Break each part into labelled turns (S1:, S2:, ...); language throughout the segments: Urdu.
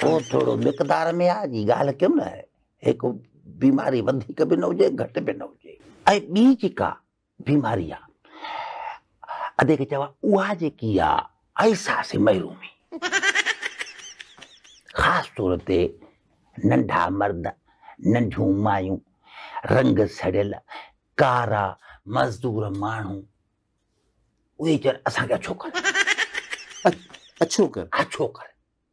S1: تو مقدار میں آ جی گال کو بیماری بھی نہ ہو گھٹ بھی ادے کے چاہیے احساس میرو میں خاص طور پہ ننڈا مرد ننڈوں مائیں رنگ سڑی کارا مزدور موجود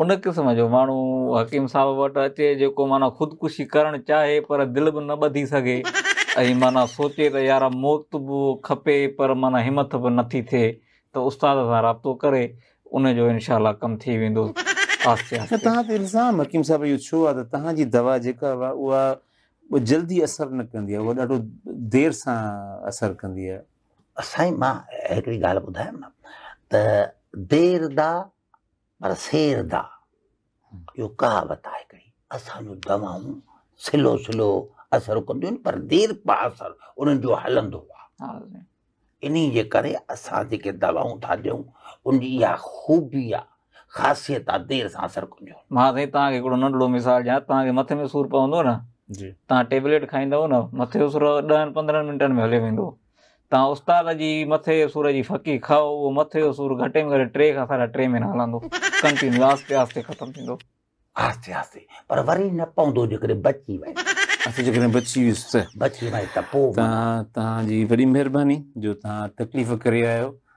S2: उन क़िस्म जो माण्हू हकीम साहब वटि अचे जेको माना ख़ुदिकुशी करणु चाहे पर दिलि बि
S3: न ॿधी सघे ऐं माना सोचे त यार मौत बि खपे पर माना हिमत बि नथी थिए त उस्ताद सां राब्तो करे उनजो इनशा कमु थी वेंदो तव्हां
S2: ते इल्ज़ाम हकीम साहब इहो छो आहे त तव्हांजी दवा जेका उहा जल्दी
S1: असरु न कंदी आहे उहा ॾाढो देरि सां असरु कंदी आहे साईं मां हिकिड़ी ॻाल्हि ॿुधायम त देरि दा سیردار یہ کہیں سلو سلو اثر کر دیر پر اثر اندر ان کے دباؤ تھا جی ان کی خوبی خاصیت آ دیر سے اثر
S3: کرسال جانا مت میں سور پہ
S1: تاکہ
S3: ٹبلٹ کھائی نہ متے سور دہ پندرہ منٹن میں ہلے ویسے تو استاد کی متے سور کی پکی کاؤ وہ متے سر گھٹے میں
S2: تکلیف کر